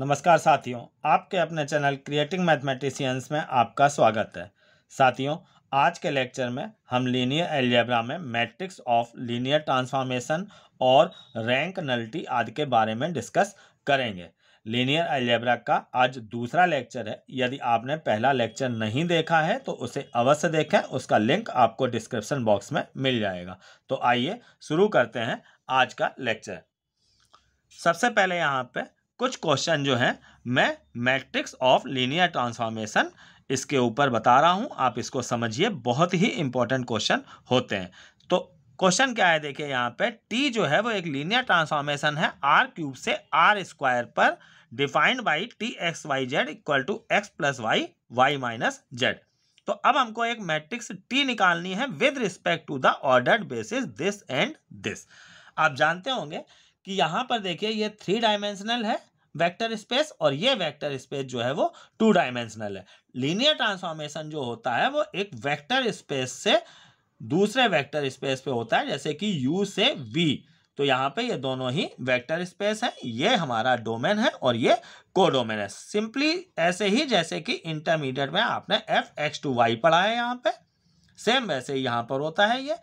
नमस्कार साथियों आपके अपने चैनल क्रिएटिंग मैथमेटिशियंस में आपका स्वागत है साथियों आज के लेक्चर में हम लीनियर एल्जेब्रा में मैट्रिक्स ऑफ लीनियर ट्रांसफॉर्मेशन और रैंक नल्टी आदि के बारे में डिस्कस करेंगे लीनियर एल्जेब्रा का आज दूसरा लेक्चर है यदि आपने पहला लेक्चर नहीं देखा है तो उसे अवश्य देखें उसका लिंक आपको डिस्क्रिप्शन बॉक्स में मिल जाएगा तो आइए शुरू करते हैं आज का लेक्चर सबसे पहले यहाँ पर कुछ क्वेश्चन जो हैं मैं मैट्रिक्स ऑफ लीनियर ट्रांसफॉर्मेशन इसके ऊपर बता रहा हूं आप इसको समझिए बहुत ही इंपॉर्टेंट क्वेश्चन होते हैं तो क्वेश्चन क्या है देखिए यहाँ पे टी जो है वो एक लीनियर ट्रांसफॉर्मेशन है आर क्यूब से आर स्क्वायर पर defined by T X Y Z equal to X plus Y Y minus Z तो अब हमको एक मैट्रिक्स टी निकालनी है with respect to the ordered basis this and this आप जानते होंगे कि यहाँ पर देखिए ये थ्री डायमेंशनल है वेक्टर स्पेस और ये वेक्टर स्पेस जो है वो टू डायमेंशनल है लीनियर ट्रांसफॉर्मेशन जो होता है वो एक वेक्टर स्पेस से दूसरे वेक्टर स्पेस पे होता है जैसे कि U से V तो यहाँ पे ये दोनों ही वेक्टर स्पेस है ये हमारा डोमेन है और ये कोडोमेन है सिंपली ऐसे ही जैसे कि इंटरमीडिएट में आपने एफ एक्स टू वाई पढ़ा है यहाँ पे सेम वैसे ही यहाँ पर होता है ये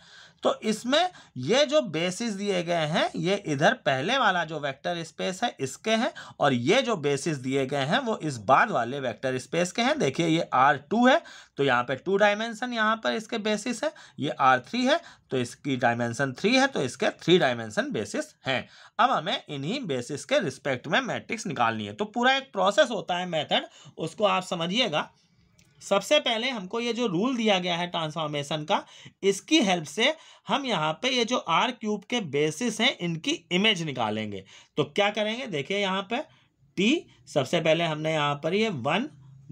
तो इसमें ये जो बेसिस दिए गए हैं ये इधर पहले वाला जो वेक्टर स्पेस है इसके हैं और ये जो बेसिस दिए गए हैं वो इस बाद वाले वेक्टर स्पेस के हैं देखिए ये आर टू है तो यहाँ पे टू डायमेंशन यहाँ पर इसके बेसिस है ये आर थ्री है तो इसकी डायमेंशन थ्री है तो इसके थ्री डायमेंशन बेसिस हैं अब हमें इन्हीं बेसिस के रिस्पेक्ट में मैट्रिक्स निकालनी है तो पूरा एक प्रोसेस होता है मेथड उसको आप समझिएगा सबसे पहले हमको ये जो रूल दिया गया है ट्रांसफॉर्मेशन का इसकी हेल्प से हम यहाँ पे ये जो आर क्यूब के बेसिस हैं इनकी इमेज निकालेंगे तो क्या करेंगे देखिए यहाँ पे टी सबसे पहले हमने यहाँ पर ये वन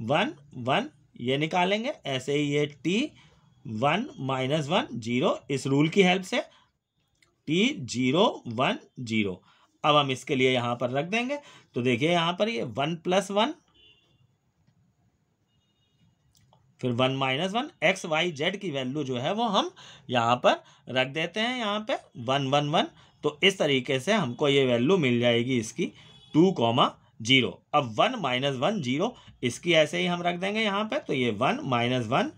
वन वन ये निकालेंगे ऐसे ही ये T one minus one zero इस रूल की हेल्प से टी जीरो वन जीरो अब हम इसके लिए यहाँ पर रख देंगे तो देखिए यहाँ पर ये वन प्लस वन फिर one minus one X Y Z की वैल्यू जो है वो हम यहाँ पर रख देते हैं यहाँ पे वन वन वन तो इस तरीके से हमको ये वैल्यू मिल जाएगी इसकी टू कॉमा जीरो अब वन माइनस वन जीरो इसकी ऐसे ही हम रख देंगे यहाँ पर तो ये one minus one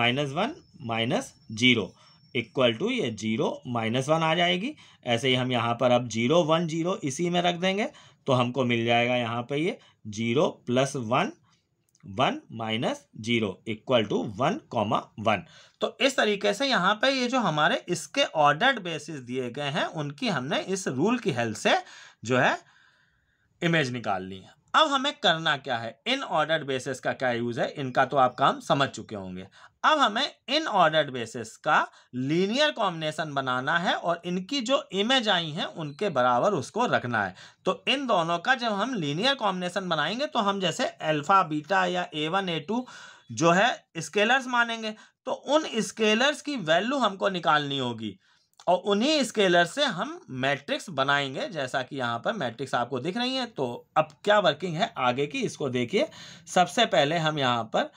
minus one minus zero equal to ये जीरो माइनस वन आ जाएगी ऐसे ही हम यहाँ पर अब जीरो वन जीरो इसी में रख देंगे तो हमको मिल जाएगा यहाँ पे ये zero plus one one minus zero equal to one comma one तो इस तरीके से यहाँ पे ये जो हमारे इसके ऑर्डर्ड बेसिस दिए गए हैं उनकी हमने इस रूल की हेल्प से जो है इमेज निकाल ली है अब हमें करना क्या है इन ऑर्डर बेसिस का क्या यूज है इनका तो आप काम समझ चुके होंगे अब हमें इन ऑर्डर बेसिस का लीनियर कॉम्बिनेशन बनाना है और इनकी जो इमेज आई हैं उनके बराबर उसको रखना है तो इन दोनों का जब हम लीनियर कॉम्बिनेशन बनाएंगे तो हम जैसे अल्फा बीटा या ए वन ए टू जो है स्केलर्स मानेंगे तो उन स्केलर्स की वैल्यू हमको निकालनी होगी और उन्हीं स्केलर से हम मैट्रिक्स बनाएंगे जैसा कि यहाँ पर मैट्रिक्स आपको दिख रही है तो अब क्या वर्किंग है आगे की इसको देखिए सबसे पहले हम यहाँ पर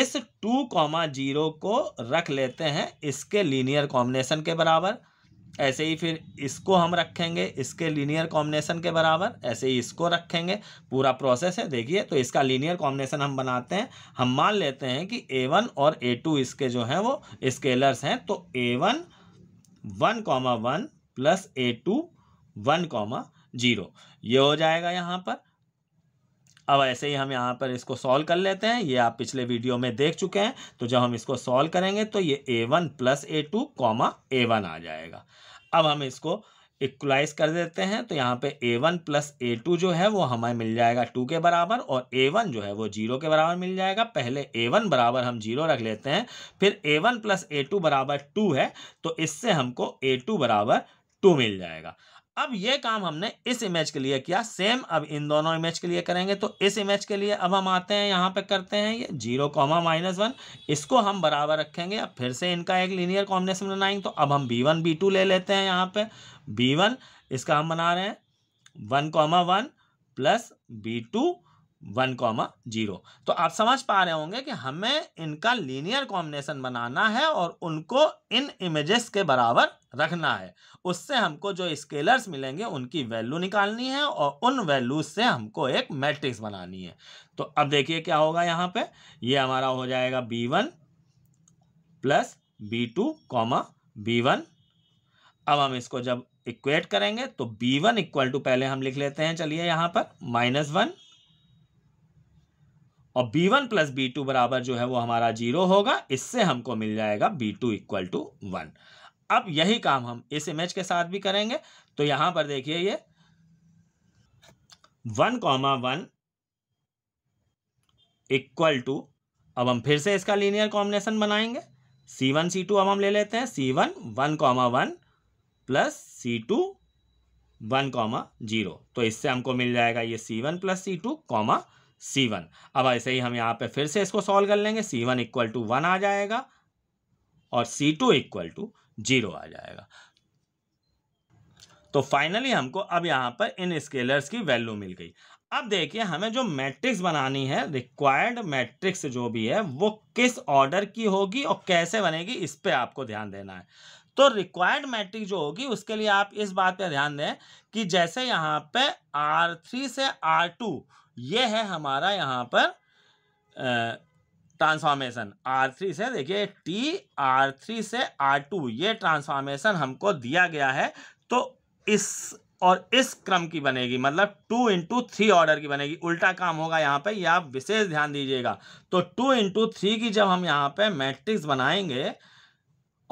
इस टू कॉमा जीरो को रख लेते हैं इसके लीनियर कॉम्बिनेशन के बराबर ऐसे ही फिर इसको हम रखेंगे इसके लीनियर कॉम्बिनेशन के बराबर ऐसे ही इसको रखेंगे पूरा प्रोसेस है देखिए तो इसका लीनियर कॉम्बिनेशन हम बनाते हैं हम मान लेते हैं कि ए वन और ए टू इसके जो हैं वो स्केलर्स हैं तो A one one comma one plus A two one comma zero ये हो जाएगा यहाँ पर अब ऐसे ही हम यहाँ पर इसको सॉल्व कर लेते हैं ये आप पिछले वीडियो में देख चुके हैं तो जब हम इसको सॉल्व करेंगे तो ये A one plus A two comma A one आ जाएगा अब हम इसको इक्वलाइज कर देते हैं तो यहाँ पे A one plus A two जो है वो हमें मिल जाएगा टू के बराबर और ए वन जो है वो जीरो के बराबर मिल जाएगा पहले ए वन बराबर हम जीरो रख लेते हैं फिर A one plus A two बराबर टू है तो इससे हमको ए टू बराबर टू मिल जाएगा अब ये काम हमने इस इमेज के लिए किया सेम अब इन दोनों इमेज के लिए करेंगे तो इस इमेज के लिए अब हम आते हैं यहाँ पे करते हैं ये जीरो कॉमा माइनस वन इसको हम बराबर रखेंगे अब फिर से इनका एक लीनियर कॉम्बिनेशन बनाएंगे तो अब हम बी वन बी टू ले लेते हैं यहाँ पे बी वन इसका हम बना रहे हैं one comma one plus B two one comma zero तो आप समझ पा रहे होंगे कि हमें इनका लीनियर कॉम्बिनेशन बनाना है और उनको इन इमेजेस के बराबर रखना है उससे हमको जो स्केलर्स मिलेंगे उनकी वैल्यू निकालनी है और उन वैल्यूज से हमको एक मैट्रिक्स बनानी है तो अब देखिए क्या होगा यहाँ पे ये हमारा हो जाएगा B one plus B two comma B one अब हम इसको जब इक्वेट करेंगे तो बी वन इक्वल टू पहले हम लिख लेते हैं चलिए यहाँ पर माइनस वन और B one plus B two बराबर जो है वो हमारा जीरो होगा इससे हमको मिल जाएगा B two equal to one अब यही काम हम इस इमेज के साथ भी करेंगे तो यहां पर देखिए ये one comma one equal to अब हम फिर से इसका लीनियर कॉम्बिनेशन बनाएंगे सी वन सी टू अब हम ले लेते हैं C one one comma one plus C two one comma zero तो इससे हमको मिल जाएगा ये C one plus C two comma C one अब ऐसे ही हम यहाँ पे फिर से इसको सॉल्व कर लेंगे C one equal to one आ जाएगा और C two equal to zero आ जाएगा तो फाइनली हमको अब यहाँ पर इन स्केलर्स की वैल्यू मिल गई अब देखिए हमें जो मैट्रिक्स बनानी है रिक्वायर्ड मैट्रिक्स जो भी है वो किस ऑर्डर की होगी और कैसे बनेगी इस पर आपको ध्यान देना है तो रिक्वायर्ड मैट्रिक्स जो होगी उसके लिए आप इस बात पर ध्यान दें कि जैसे यहाँ पे आर थ्री से आर टू ये है हमारा यहाँ पर ट्रांसफॉर्मेशन आर थ्री से देखिए टी आर थ्री से आर टू ये ट्रांसफॉर्मेशन हमको दिया गया है तो इस और इस क्रम की बनेगी मतलब टू इंटू थ्री ऑर्डर की बनेगी उल्टा काम होगा यहाँ पे ये आप विशेष ध्यान दीजिएगा तो टू इंटू थ्री की जब हम यहाँ पे मैट्रिक्स बनाएंगे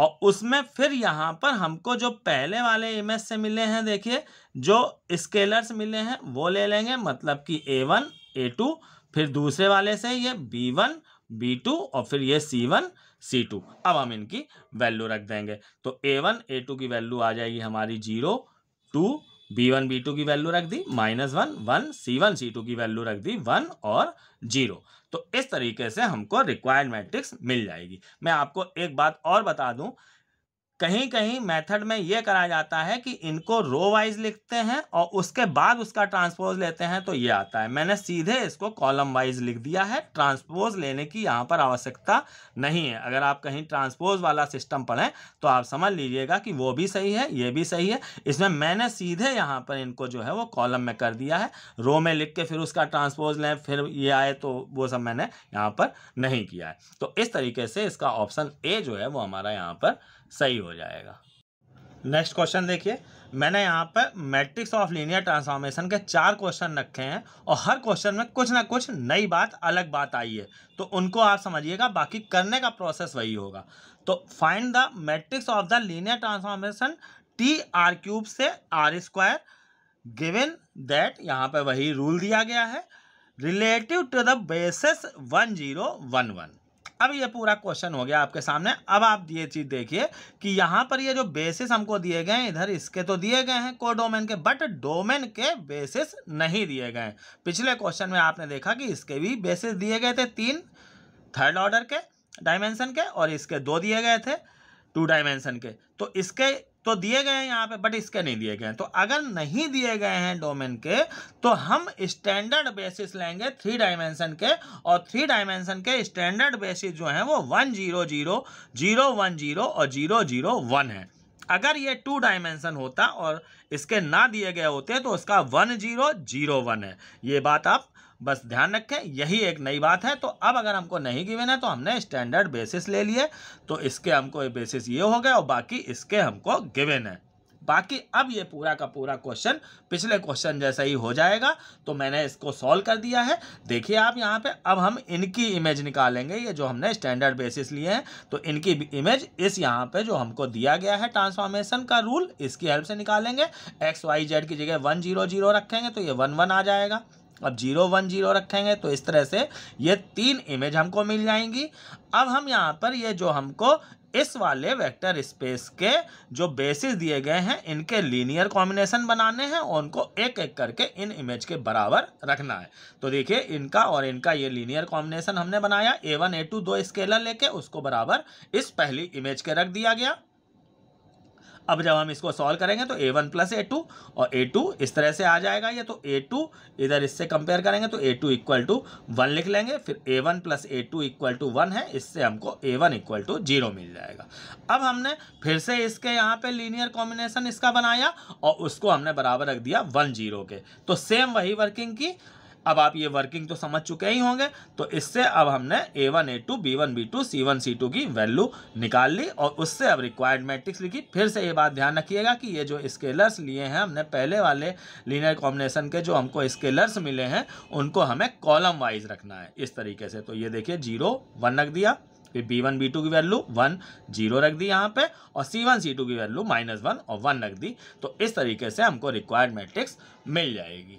और उसमें फिर यहाँ पर हमको जो पहले वाले इमेज से मिले हैं देखिए जो स्केलर्स मिले हैं वो ले लेंगे मतलब कि ए वन ए टू फिर दूसरे वाले से ये बी वन बी टू और फिर ये सी वन सी टू अब हम इनकी वैल्यू रख देंगे तो ए वन ए टू की वैल्यू आ जाएगी हमारी zero two B one B two की वैल्यू रख दी minus one one C one C two की वैल्यू रख दी वन और जीरो तो इस तरीके से हमको रिक्वायर्ड मैट्रिक्स मिल जाएगी मैं आपको एक बात और बता दूं कहीं कहीं मेथड में यह कराया जाता है कि इनको रो वाइज लिखते हैं और उसके बाद उसका ट्रांसपोज लेते हैं तो ये आता है मैंने सीधे इसको कॉलम वाइज लिख दिया है ट्रांसपोज लेने की यहाँ पर आवश्यकता नहीं है अगर आप कहीं ट्रांसपोज वाला सिस्टम पढ़ें तो आप समझ लीजिएगा कि वो भी सही है ये भी सही है इसमें मैंने सीधे यहाँ पर इनको जो है वो कॉलम में कर दिया है रो में लिख के फिर उसका ट्रांसपोज लें फिर ये आए तो वो सब मैंने यहाँ पर नहीं किया है तो इस तरीके से इसका ऑप्शन ए जो है वो हमारा यहाँ पर सही हो जाएगा नेक्स्ट क्वेश्चन देखिए मैंने यहाँ पर मैट्रिक्स ऑफ लीनियर ट्रांसफॉर्मेशन के चार क्वेश्चन रखे हैं और हर क्वेश्चन में कुछ ना कुछ नई बात अलग बात आई है तो उनको आप समझिएगा बाकी करने का प्रोसेस वही होगा तो find the matrix of the linear transformation T R cube से आर स्क्वायर गिवन दैट यहाँ पर वही रूल दिया गया है relative to the basis one zero one one अब ये पूरा क्वेश्चन हो गया आपके सामने अब आप ये चीज़ देखिए कि यहां पर ये जो बेसिस हमको दिए गए हैं इधर इसके तो दिए गए हैं को डोमेन के बट डोमेन के बेसिस नहीं दिए गए पिछले क्वेश्चन में आपने देखा कि इसके भी बेसिस दिए गए थे तीन थर्ड ऑर्डर के डायमेंशन के और इसके दो दिए गए थे टू डायमेंशन के तो इसके तो दिए गए हैं यहाँ पे बट इसके नहीं दिए गए हैं तो अगर नहीं दिए गए हैं डोमेन के तो हम स्टैंडर्ड बेसिस लेंगे थ्री डायमेंशन के और थ्री डायमेंशन के स्टैंडर्ड बेसिस जो हैं वो one zero zero zero one zero और जीरो जीरो वन है अगर ये टू डायमेंशन होता और इसके ना दिए गए होते तो उसका वन जीरो जीरो वन है ये बात आप बस ध्यान रखें यही एक नई बात है तो अब अगर हमको नहीं गिवेन है तो हमने स्टैंडर्ड बेसिस ले लिए तो इसके हमको ये बेसिस ये हो गए और बाकी इसके हमको गिवेन है बाकी अब ये पूरा का पूरा क्वेश्चन पिछले क्वेश्चन जैसा ही हो जाएगा तो मैंने इसको सॉल्व कर दिया है देखिए आप यहाँ पे अब हम इनकी इमेज निकालेंगे ये जो हमने स्टैंडर्ड बेसिस लिए हैं तो इनकी इमेज इस यहाँ पे जो हमको दिया गया है ट्रांसफॉर्मेशन का रूल इसकी हेल्प से निकालेंगे एक्स वाई जेड की जगह वन जीरो जीरो रखेंगे तो ये वन वन आ जाएगा अब जीरो वन जीरो रखेंगे तो इस तरह से ये तीन इमेज हमको मिल जाएंगी अब हम यहाँ पर ये जो हमको इस वाले वेक्टर स्पेस के जो बेसिस दिए गए हैं इनके लीनियर कॉम्बिनेशन बनाने हैं और उनको एक एक करके इन इमेज के बराबर रखना है तो देखिए इनका और इनका ये लीनियर कॉम्बिनेशन हमने बनाया ए वन ए टू दो स्केलर लेके उसको बराबर इस पहली इमेज के रख दिया गया अब जब हम इसको सॉल्व करेंगे तो A one plus A two और ए टू इस तरह से आ जाएगा ये तो ए टू इधर इससे कंपेयर करेंगे तो A two equal to one लिख लेंगे फिर A one plus A two equal to one है इससे हमको A one equal to zero मिल जाएगा अब हमने फिर से इसके यहाँ पे लीनियर कॉम्बिनेशन इसका बनाया और उसको हमने बराबर रख दिया वन जीरो के तो सेम वही वर्किंग की अब आप ये वर्किंग तो समझ चुके ही होंगे तो इससे अब हमने A one A two B one B two C one C two की वैल्यू निकाल ली और उससे अब रिक्वायर्ड मैट्रिक्स लिखी फिर से ये बात ध्यान रखिएगा कि ये जो स्केलर्स लिए हैं हमने पहले वाले लीनियर कॉम्बिनेशन के जो हमको स्केलर्स मिले हैं उनको हमें कॉलम वाइज रखना है इस तरीके से तो ये देखिए जीरो वन रख दिया फिर बी वन बी टू की वैल्यू वन जीरो रख दी यहाँ पे और सी वन सी टू की वैल्यू माइनस वन और वन रख दी तो इस तरीके से हमको रिक्वायर्ड मैट्रिक्स मिल जाएगी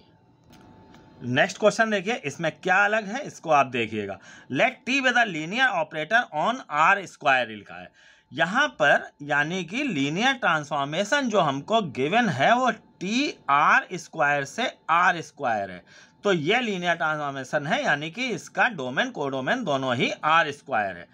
नेक्स्ट क्वेश्चन देखिए इसमें क्या अलग है इसको आप देखिएगा let T with linear operator on R square लिखा है यहाँ पर यानी कि लीनियर ट्रांसफॉर्मेशन जो हमको गिवन है वो टी आर स्क्वायर से आर स्क्वायर है तो ये लीनियर ट्रांसफॉर्मेशन है यानी कि इसका डोमेन कोडोमेन दोनों ही आर स्क्वायर है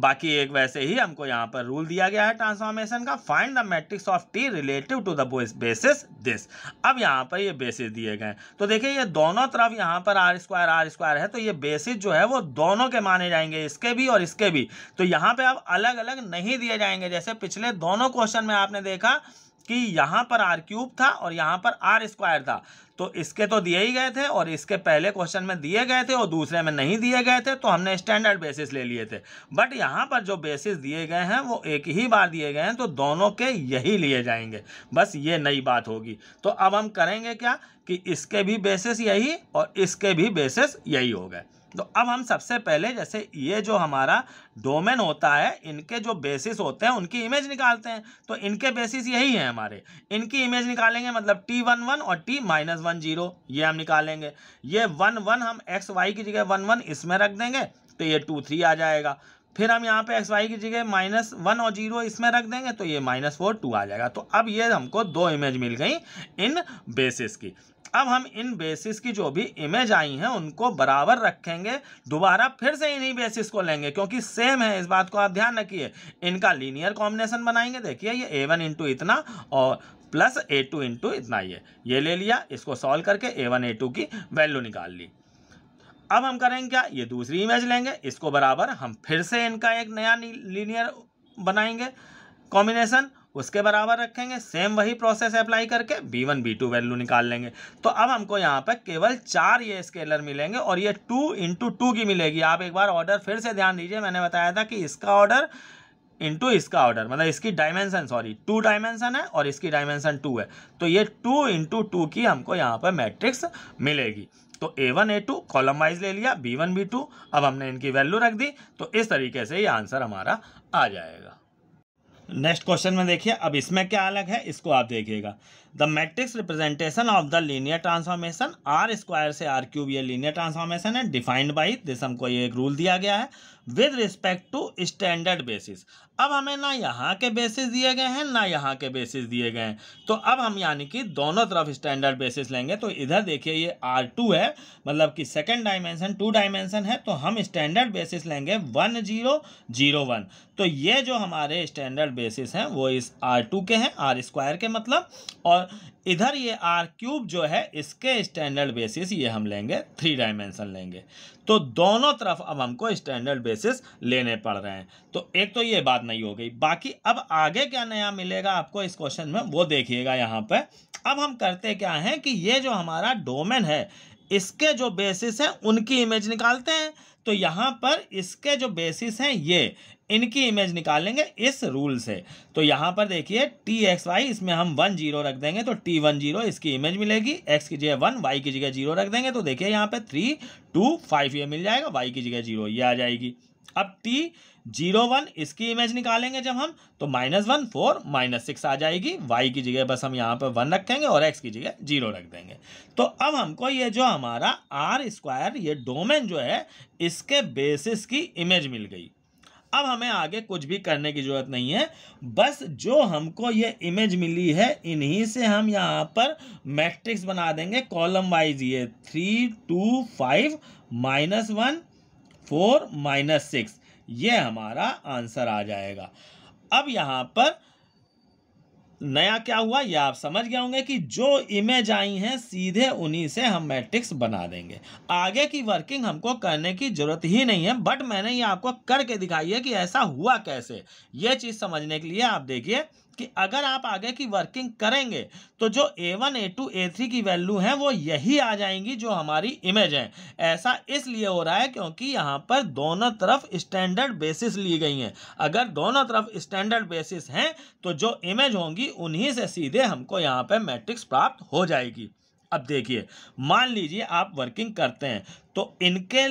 बाकी एक वैसे ही हमको यहाँ पर रूल दिया गया है ट्रांसफॉर्मेशन का find the matrix of T relative to the basis this अब यहाँ पर ये बेसिस दिए गए तो देखिए ये दोनों तरफ यहाँ पर आर स्क्वायर आर स्क्वायर है तो ये बेसिस जो है वो दोनों के माने जाएंगे इसके भी और इसके भी तो यहाँ पर अब अलग अलग नहीं दिए जाएंगे जैसे पिछले दोनों क्वेश्चन में आपने देखा कि यहाँ पर आर क्यूब था और यहाँ पर आर स्क्वायर था तो इसके तो दिए ही गए थे और इसके पहले क्वेश्चन में दिए गए थे और दूसरे में नहीं दिए गए थे तो हमने स्टैंडर्ड बेसिस ले लिए थे बट यहाँ पर जो बेसिस दिए गए हैं वो एक ही बार दिए गए हैं तो दोनों के यही लिए जाएंगे बस ये नई बात होगी तो अब हम करेंगे क्या कि इसके भी बेसिस यही और इसके भी बेसिस यही हो गए तो अब हम सबसे पहले जैसे ये जो हमारा डोमेन होता है इनके जो बेसिस होते हैं उनकी इमेज निकालते हैं तो इनके बेसिस यही हैं हमारे इनकी इमेज निकालेंगे मतलब टी वन वन और टी माइनस वन जीरो ये हम निकालेंगे ये वन वन हम एक्स वाई की जगह वन वन इसमें रख देंगे तो ये टू थ्री आ जाएगा फिर हम यहाँ पे एक्स वाई की जगह माइनस वन और जीरो इसमें रख देंगे तो ये माइनस फोर टू आ जाएगा तो अब ये हमको दो इमेज मिल गई इन बेसिस की अब हम इन बेसिस की जो भी इमेज आई हैं उनको बराबर रखेंगे दोबारा फिर से इन्हीं बेसिस को लेंगे क्योंकि सेम है इस बात को आप ध्यान रखिए इनका लीनियर कॉम्बिनेशन बनाएंगे देखिए ये ए वन इंटू इतना और प्लस ए टू इंटू इतना ये ये ले लिया इसको सॉल्व करके ए वन ए टू की वैल्यू निकाल ली अब हम करेंगे क्या ये दूसरी इमेज लेंगे इसको बराबर हम फिर से इनका एक नया लीनियर बनाएंगे कॉम्बिनेशन उसके बराबर रखेंगे सेम वही प्रोसेस अप्लाई करके B one B two value निकाल लेंगे तो अब हमको यहाँ पर केवल चार ये स्केलर मिलेंगे और ये टू इंटू टू की मिलेगी आप एक बार ऑर्डर फिर से ध्यान दीजिए मैंने बताया था कि इसका ऑर्डर इंटू इसका ऑर्डर मतलब इसकी डायमेंशन सॉरी टू डायमेंशन है और इसकी डायमेंशन टू है तो ये टू इंटू टू की हमको यहाँ पर मैट्रिक्स मिलेगी तो A one A two column wise ले लिया बी वन बी टू अब हमने इनकी वैल्यू रख दी तो इस तरीके से ये आंसर हमारा आ जाएगा नेक्स्ट क्वेश्चन में देखिए अब इसमें क्या अलग है इसको आप देखिएगा the matrix representation of the linear transformation R square से आर क्यूब ये लीनियर ट्रांसफॉर्मेशन है डिफाइंड बाई दिस हमको ये एक रूल दिया गया है with respect to standard basis अब हमें ना यहाँ के बेसिस दिए गए हैं ना यहाँ के बेसिस दिए गए हैं तो अब हम यानी कि दोनों तरफ स्टैंडर्ड बेसिस लेंगे तो इधर देखिए ये आर टू है मतलब कि सेकेंड डायमेंशन टू डायमेंशन है तो हम स्टैंडर्ड बेसिस लेंगे वन जीरो जीरो वन तो ये जो हमारे स्टैंडर्ड बेसिस हैं वो इस आर टू के हैं आर स्क्वायर के मतलब और इधर ये आर क्यूब जो है इसके स्टैंडर्ड बेसिस ये हम लेंगे थ्री डायमेंशन लेंगे तो दोनों तरफ अब हमको स्टैंडर्ड बेसिस लेने पड़ रहे हैं तो एक तो ये बात नहीं हो गई बाकी अब आगे क्या नया मिलेगा आपको इस क्वेश्चन में वो देखिएगा यहाँ पर अब हम करते क्या हैं कि ये जो हमारा डोमेन है इसके जो बेसिस हैं उनकी इमेज निकालते हैं तो यहाँ पर इसके जो बेसिस हैं ये इनकी इमेज निकालेंगे इस रूल से तो यहाँ पर देखिए टी एक्स वाई इसमें हम वन जीरो रख देंगे तो टी वन जीरो इसकी इमेज मिलेगी एक्स की जगह वन वाई की जगह जीरो रख देंगे तो देखिए यहाँ पर थ्री टू फाइव ये मिल जाएगा वाई की जगह जीरो ये आ जाएगी अब टी जीरो वन इसकी इमेज निकालेंगे जब हम तो minus one four minus six आ जाएगी वाई की जगह बस हम यहाँ पर वन रखेंगे और एक्स की जगह जीरो रख देंगे तो अब हमको ये जो हमारा आर स्क्वायर ये डोमेन जो है इसके बेसिस की इमेज मिल गई अब हमें आगे कुछ भी करने की ज़रूरत नहीं है बस जो हमको ये इमेज मिली है इन्हीं से हम यहाँ पर मैट्रिक्स बना देंगे कॉलम वाइज ये three two five minus one four minus six ये हमारा आंसर आ जाएगा अब यहाँ पर नया क्या हुआ यह आप समझ गए होंगे कि जो इमेज आई हैं सीधे उन्हीं से हम मैट्रिक्स बना देंगे आगे की वर्किंग हमको करने की ज़रूरत ही नहीं है बट मैंने ये आपको करके दिखाई है कि ऐसा हुआ कैसे ये चीज़ समझने के लिए आप देखिए कि अगर आप आगे की वर्किंग करेंगे तो जो A one A two A three की वैल्यू हैं वो यही आ जाएंगी जो हमारी इमेज है ऐसा इसलिए हो रहा है क्योंकि यहाँ पर दोनों तरफ स्टैंडर्ड बेसिस ली गई हैं अगर दोनों तरफ स्टैंडर्ड बेसिस हैं तो जो इमेज होंगी उन्हीं से सीधे हमको यहाँ पर मैट्रिक्स प्राप्त हो जाएगी अब देखिए मान लीजिए आप वर्किंग करते हैं तो इनके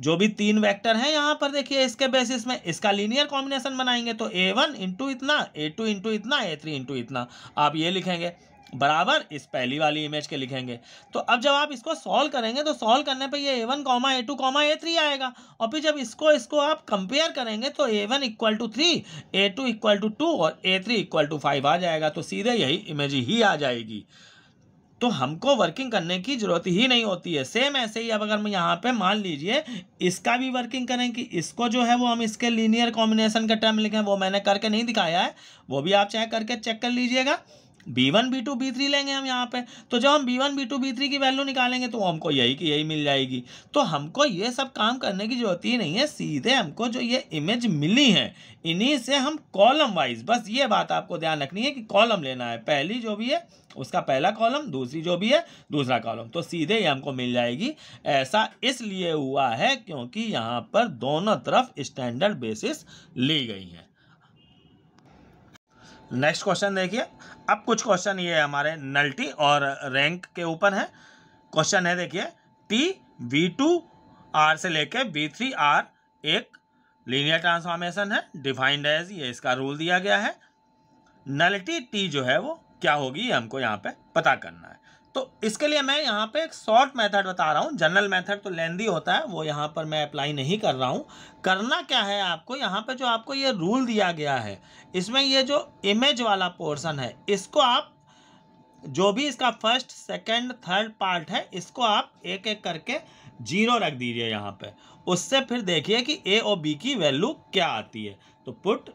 जो भी तीन वेक्टर हैं यहाँ पर देखिए इसके बेसिस में इसका लीनियर कॉम्बिनेशन बनाएंगे तो ए वन इंटू इतना ए टू इंटू इतना ए थ्री इंटू इतना आप ये लिखेंगे बराबर इस पहली वाली इमेज के लिखेंगे तो अब जब आप इसको सॉल्व करेंगे तो सॉल्व करने पे ये A one comma A two comma A three आएगा और फिर जब इसको इसको आप कंपेयर करेंगे तो A one equal to three A two equal to two और A three equal to five आ जाएगा तो सीधे यही इमेज ही आ जाएगी तो हमको वर्किंग करने की ज़रूरत ही नहीं होती है सेम ऐसे ही अब अगर मैं यहाँ पे मान लीजिए इसका भी वर्किंग करें कि इसको जो है वो हम इसके लीनियर कॉम्बिनेशन का टर्म लिखें वो मैंने करके नहीं दिखाया है वो भी आप चाहे करके चेक कर लीजिएगा B one B two B three लेंगे हम यहाँ पे तो जब हम B one B two B three की वैल्यू निकालेंगे तो हमको यही की यही मिल जाएगी तो हमको ये सब काम करने की जरूरत ही नहीं है सीधे हमको जो ये इमेज मिली है इन्हीं से हम कॉलम वाइज बस ये बात आपको ध्यान रखनी है कि कॉलम लेना है पहली जो भी है उसका पहला कॉलम दूसरी जो भी है दूसरा कॉलम तो सीधे ही हमको मिल जाएगी ऐसा इसलिए हुआ है क्योंकि यहाँ पर दोनों तरफ स्टैंडर्ड बेसिस ली गई हैं नेक्स्ट क्वेश्चन देखिए अब कुछ क्वेश्चन ये हमारे नल्टी और रैंक के ऊपर है क्वेश्चन है देखिए टी वी टू आर से लेके वी थ्री आर एक लीनियर ट्रांसफॉर्मेशन है डिफाइंड एज ये इसका रूल दिया गया है नल्टी टी जो है वो क्या होगी हमको यहाँ पे पता करना है तो इसके लिए मैं यहाँ पे एक शॉर्ट मेथड बता रहा हूँ जनरल मेथड तो लेंदी होता है वो यहाँ पर मैं अप्लाई नहीं कर रहा हूँ करना क्या है आपको यहाँ पे जो आपको ये रूल दिया गया है इसमें ये जो इमेज वाला पोर्सन है इसको आप जो भी इसका फर्स्ट सेकंड थर्ड पार्ट है इसको आप एक एक करके जीरो रख दीजिए यहाँ पर उससे फिर देखिए कि ए और बी की वैल्यू क्या आती है तो put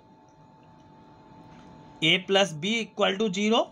A plus B equal to zero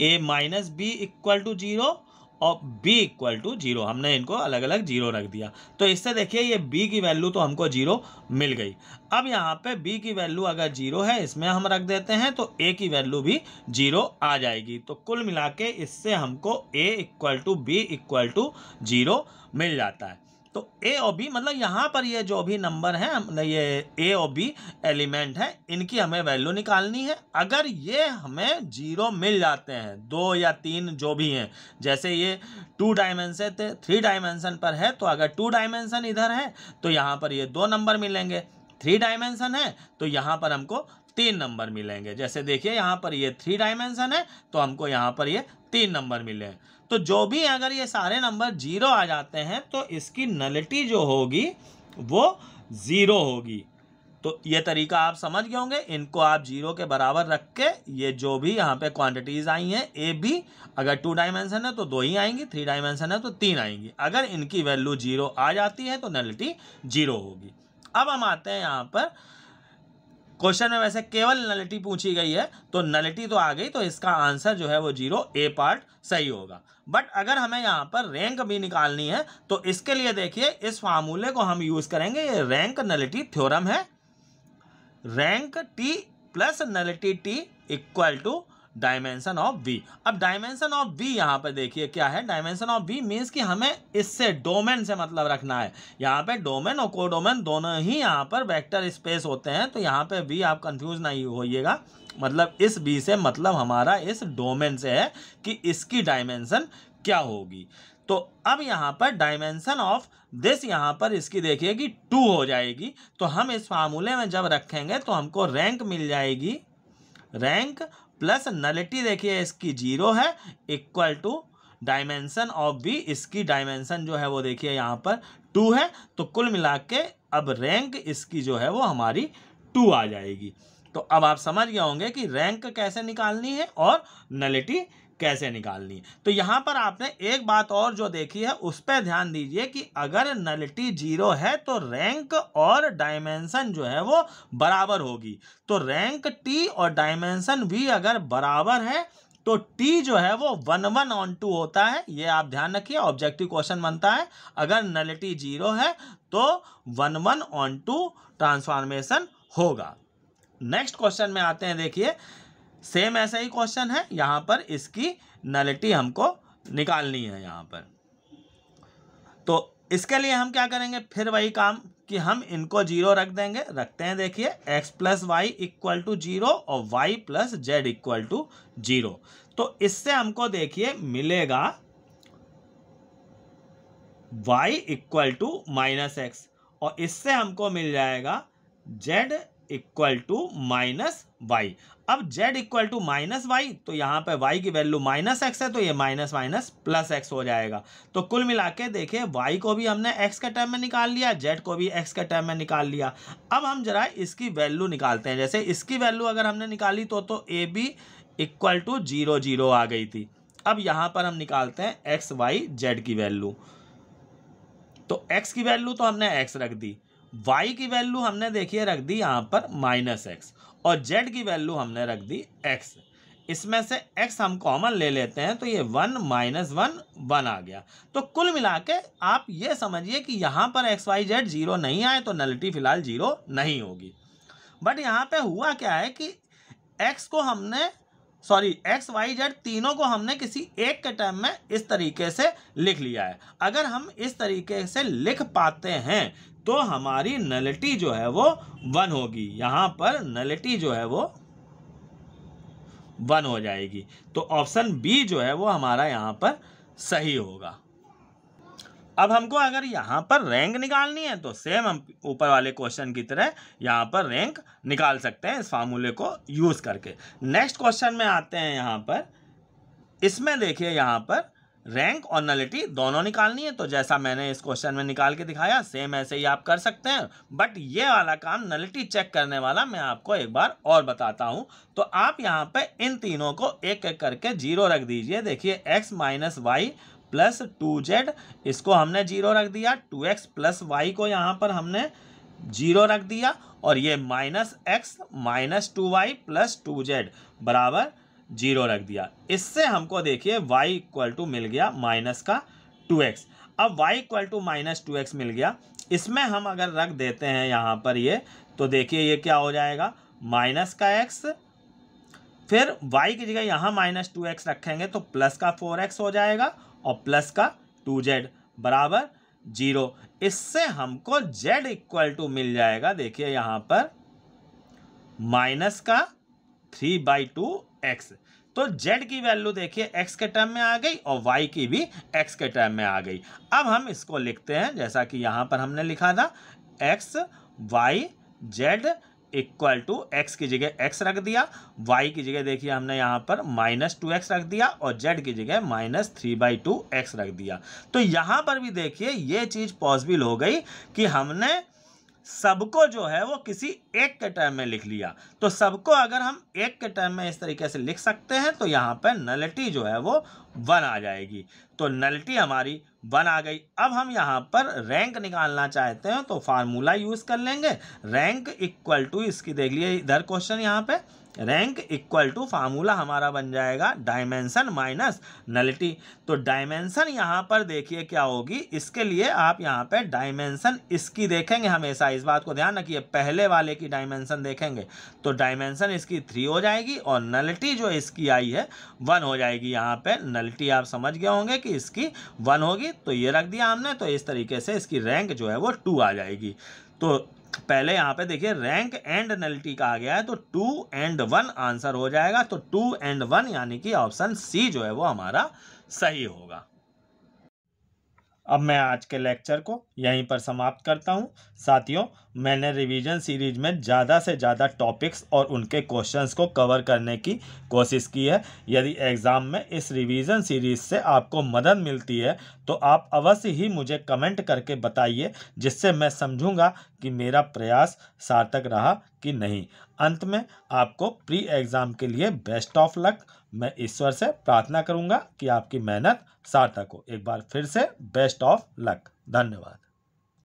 A minus B equal to zero और b इक्वल टू जीरो हमने इनको अलग अलग जीरो रख दिया तो इससे देखिए ये b की वैल्यू तो हमको जीरो मिल गई अब यहाँ पे b की वैल्यू अगर जीरो है इसमें हम रख देते हैं तो a की वैल्यू भी जीरो आ जाएगी तो कुल मिला के इससे हमको a equal to B equal to zero मिल जाता है तो ए और बी मतलब यहाँ पर ये जो भी नंबर हैं मतलब ये ए और बी एलिमेंट है इनकी हमें वैल्यू निकालनी है अगर ये हमें जीरो मिल जाते हैं दो या तीन जो भी हैं जैसे ये टू डायमेंशन थे थ्री डायमेंशन पर है तो अगर टू डायमेंशन इधर है तो यहाँ पर ये दो नंबर मिलेंगे थ्री डायमेंशन है तो यहाँ पर हमको तीन नंबर मिलेंगे जैसे देखिए यहाँ पर ये थ्री डायमेंशन है तो हमको यहाँ पर ये तीन नंबर मिले हैं तो जो भी अगर ये सारे नंबर जीरो आ जाते हैं तो इसकी नलिटी जो होगी वो ज़ीरो होगी तो ये तरीका आप समझ गए होंगे इनको आप जीरो के बराबर रख के ये जो भी यहाँ पे क्वांटिटीज़ आई हैं ए बी अगर टू डायमेंशन है तो दो ही आएंगी थ्री डायमेंशन है तो तीन आएंगी अगर इनकी वैल्यू जीरो आ जाती है तो नलिटी जीरो होगी अब हम आते हैं यहाँ पर क्वेश्चन में वैसे केवल नलिटी पूछी गई है तो नलिटी तो आ गई तो इसका आंसर जो है वो जीरो ए पार्ट सही होगा बट अगर हमें यहाँ पर रैंक भी निकालनी है तो इसके लिए देखिए इस फार्मूले को हम यूज़ करेंगे ये रैंक नलिटी थ्योरम है rank T plus nullity T equal to dimension of B अब डायमेंशन ऑफ बी यहाँ पर देखिए क्या है डायमेंशन ऑफ बी मीन्स कि हमें इससे डोमेन से मतलब रखना है यहाँ पे डोमेन और कोडोमेन दोनों ही यहाँ पर वेक्टर स्पेस होते हैं तो यहाँ पे बी आप कंफ्यूज नहीं होइएगा मतलब इस बी से मतलब हमारा इस डोमेन से है कि इसकी डायमेंशन क्या होगी तो अब यहाँ पर डायमेंशन ऑफ दिस यहाँ पर इसकी देखिए कि टू हो जाएगी तो हम इस फार्मूले में जब रखेंगे तो हमको रैंक मिल जाएगी रैंक प्लस नलिटी देखिए इसकी जीरो है equal to dimension of B इसकी डायमेंसन जो है वो देखिए यहाँ पर टू है तो कुल मिला के अब रैंक इसकी जो है वो हमारी टू आ जाएगी तो अब आप समझ गए होंगे कि रैंक कैसे निकालनी है और नलिटी कैसे निकालनी है तो यहाँ पर आपने एक बात और जो देखी है उस पर ध्यान दीजिए कि अगर नलिटी जीरो है तो रैंक और डायमेंशन जो है वो बराबर होगी तो रैंक टी और डायमेंशन भी अगर बराबर है तो टी जो है वो वन वन ऑन टू होता है ये आप ध्यान रखिए ऑब्जेक्टिव क्वेश्चन बनता है अगर नलिटी जीरो है तो one one onto transformation होगा नेक्स्ट क्वेश्चन में आते हैं देखिए सेम ऐसा ही क्वेश्चन है यहाँ पर इसकी नलिटी हमको निकालनी है यहाँ पर तो इसके लिए हम क्या करेंगे फिर वही काम कि हम इनको जीरो रख देंगे रखते हैं देखिए x plus Y equal to zero और y plus Z equal to zero तो इससे हमको देखिए मिलेगा y equal to minus X और इससे हमको मिल जाएगा Z equal to minus Y अब z equal to minus Y तो यहाँ पे y की वैल्यू माइनस एक्स है तो ये माइनस माइनस प्लस एक्स हो जाएगा तो कुल मिला के देखिए वाई को भी हमने x के टाइम में निकाल लिया z को भी x के टाइम में निकाल लिया अब हम जरा इसकी वैल्यू निकालते हैं जैसे इसकी वैल्यू अगर हमने निकाली तो तो A B equal to zero zero आ गई थी अब यहाँ पर हम निकालते हैं एक्स वाई जेड की वैल्यू तो एक्स की वैल्यू तो हमने एक्स रख दी वाई की वैल्यू हमने देखिए रख दी यहाँ पर माइनस एक्स और जेड की वैल्यू हमने रख दी एक्स इसमें से एक्स हम कॉमन ले लेते हैं तो ये वन माइनस वन वन आ गया तो कुल मिला के आप ये समझिए कि यहाँ पर एक्स वाई जेड जीरो नहीं आए तो नलिटी फ़िलहाल जीरो नहीं होगी बट यहाँ पे हुआ क्या है कि एक्स को हमने सॉरी एक्स वाई जेड तीनों को हमने किसी एक के टर्म में इस तरीके से लिख लिया है अगर हम इस तरीके से लिख पाते हैं तो हमारी नलिटी जो है वो वन होगी यहां पर नलिटी जो है वो वन हो जाएगी तो ऑप्शन बी जो है वो हमारा यहां पर सही होगा अब हमको अगर यहां पर रैंक निकालनी है तो सेम हम ऊपर वाले क्वेश्चन की तरह यहां पर रैंक निकाल सकते हैं इस फार्मूले को यूज़ करके नेक्स्ट क्वेश्चन में आते हैं यहां पर इसमें देखिए यहां पर रैंक और नलिटी दोनों निकालनी है तो जैसा मैंने इस क्वेश्चन में निकाल के दिखाया सेम ऐसे ही आप कर सकते हैं बट ये वाला काम नलिटी चेक करने वाला मैं आपको एक बार और बताता हूँ तो आप यहाँ पे इन तीनों को एक एक करके जीरो रख दीजिए देखिए X minus Y plus two Z इसको हमने जीरो रख दिया टू एक्स प्लस वाई को यहाँ पर हमने जीरो रख दिया और ये minus X minus two Y plus two Z बराबर जीरो रख दिया इससे हमको देखिए y इक्वल टू मिल गया माइनस का 2x अब y equal to minus two मिल गया इसमें हम अगर रख देते हैं यहाँ पर ये तो देखिए ये क्या हो जाएगा माइनस का x फिर y की जगह यहाँ माइनस टू एक्स रखेंगे तो प्लस का फोर एक्स हो जाएगा और प्लस का टू जेड बराबर जीरो इससे हमको z इक्वल टू मिल जाएगा देखिए यहाँ पर माइनस का थ्री बाई टू एक्स तो जेड की वैल्यू देखिए एक्स के टर्म में आ गई और वाई की भी एक्स के टर्म में आ गई अब हम इसको लिखते हैं जैसा कि यहाँ पर हमने लिखा था X Y Z equal to X की जगह एक्स रख दिया वाई की जगह देखिए हमने यहाँ पर माइनस टू एक्स रख दिया और जेड की जगह minus three by two X रख दिया तो यहाँ पर भी देखिए ये चीज़ पॉसिबल हो गई कि हमने सबको जो है वो किसी एक के टाइम में लिख लिया तो सबको अगर हम एक के टाइम में इस तरीके से लिख सकते हैं तो यहाँ पर नलिटी जो है वो वन आ जाएगी तो नलिटी हमारी वन आ गई अब हम यहाँ पर रैंक निकालना चाहते हैं तो फार्मूला यूज़ कर लेंगे रैंक इक्वल टू इसकी देख लिए इधर क्वेश्चन यहाँ पे रैंक इक्वल टू फार्मूला हमारा बन जाएगा डायमेंशन माइनस नलिटी तो डायमेंशन यहाँ पर देखिए क्या होगी इसके लिए आप यहाँ पर डायमेंशन इसकी देखेंगे हमेशा इस बात को ध्यान रखिए पहले वाले की डायमेंशन देखेंगे तो डायमेंशन इसकी थ्री हो जाएगी और नलिटी जो इसकी आई है वन हो जाएगी यहाँ पर नलिटी आप समझ गए होंगे कि इसकी वन होगी तो ये रख दिया हमने तो इस तरीके से इसकी रैंक जो है वो टू आ जाएगी तो पहले यहाँ पे देखिए रैंक एंड नलिटी आ गया है तो टू एंड वन आंसर हो जाएगा तो टू एंड वन यानी कि ऑप्शन सी जो है वो हमारा सही होगा अब मैं आज के लेक्चर को यहीं पर समाप्त करता हूं साथियों मैंने रिवीजन सीरीज में ज़्यादा से ज़्यादा टॉपिक्स और उनके क्वेश्चंस को कवर करने की कोशिश की है यदि एग्ज़ाम में इस रिवीजन सीरीज से आपको मदद मिलती है तो आप अवश्य ही मुझे कमेंट करके बताइए जिससे मैं समझूंगा कि मेरा प्रयास सार्थक रहा कि नहीं अंत में आपको प्री एग्ज़ाम के लिए बेस्ट ऑफ लक मैं ईश्वर से प्रार्थना करूंगा कि आपकी मेहनत सार्थक हो एक बार फिर से बेस्ट ऑफ लक धन्यवाद